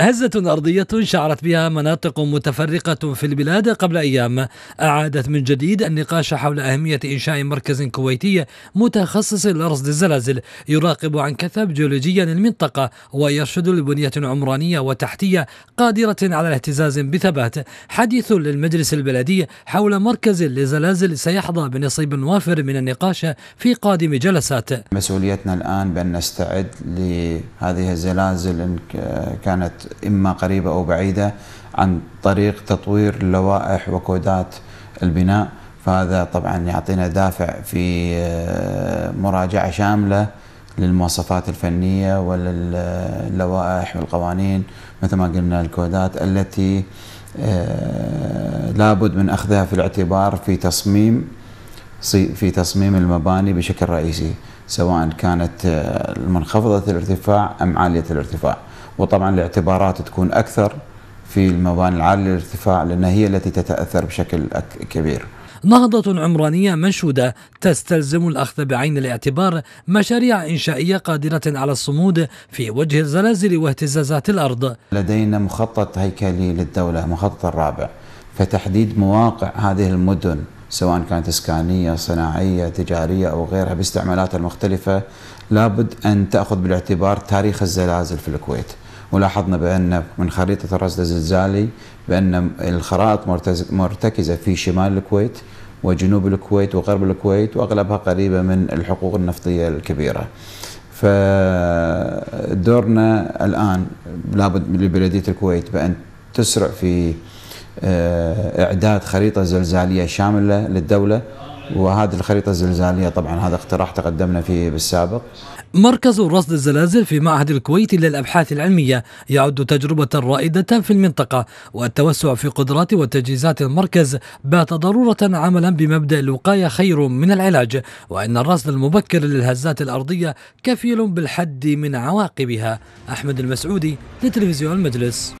هزة أرضية شعرت بها مناطق متفرقة في البلاد قبل أيام أعادت من جديد النقاش حول أهمية إنشاء مركز كويتي متخصص لرصد الزلازل يراقب عن كثب جيولوجيا المنطقة ويرشد لبنية عمرانية وتحتية قادرة على الاهتزاز بثبات حديث للمجلس البلدي حول مركز لزلازل سيحظى بنصيب وافر من النقاش في قادم جلسات مسؤوليتنا الآن بأن نستعد لهذه الزلازل إن كانت إما قريبة أو بعيدة عن طريق تطوير لوائح وكودات البناء فهذا طبعا يعطينا دافع في آه، مراجعة شاملة للمواصفات الفنية وللوائح والقوانين مثل ما قلنا الكودات التي آه، لابد من أخذها في الاعتبار في تصميم في تصميم المباني بشكل رئيسي سواء كانت آه، منخفضة الارتفاع أم عالية الارتفاع وطبعا الاعتبارات تكون أكثر في المباني العالية للارتفاع لأنها هي التي تتأثر بشكل كبير نهضة عمرانية منشودة تستلزم الأخذ بعين الاعتبار مشاريع إنشائية قادرة على الصمود في وجه الزلازل واهتزازات الأرض لدينا مخطط هيكلي للدولة مخطط الرابع فتحديد مواقع هذه المدن سواء كانت إسكانية صناعية تجارية أو غيرها باستعمالاتها المختلفة لابد أن تأخذ بالاعتبار تاريخ الزلازل في الكويت ولاحظنا بأن من خريطة الرصد الزلزالي بأن الخرائط مرتكزة في شمال الكويت وجنوب الكويت وغرب الكويت وأغلبها قريبة من الحقوق النفطية الكبيرة فدورنا الآن لابد لبلدية الكويت بأن تسرع في آه، إعداد خريطة زلزالية شاملة للدولة وهذه الخريطة الزلزالية طبعا هذا اقتراح تقدمنا فيه بالسابق مركز رصد الزلازل في معهد الكويت للأبحاث العلمية يعد تجربة رائدة في المنطقة والتوسع في قدرات وتجهيزات المركز بات ضرورة عملا بمبدأ الوقاية خير من العلاج وإن الرصد المبكر للهزات الأرضية كفيل بالحد من عواقبها أحمد المسعودي لتلفزيون المجلس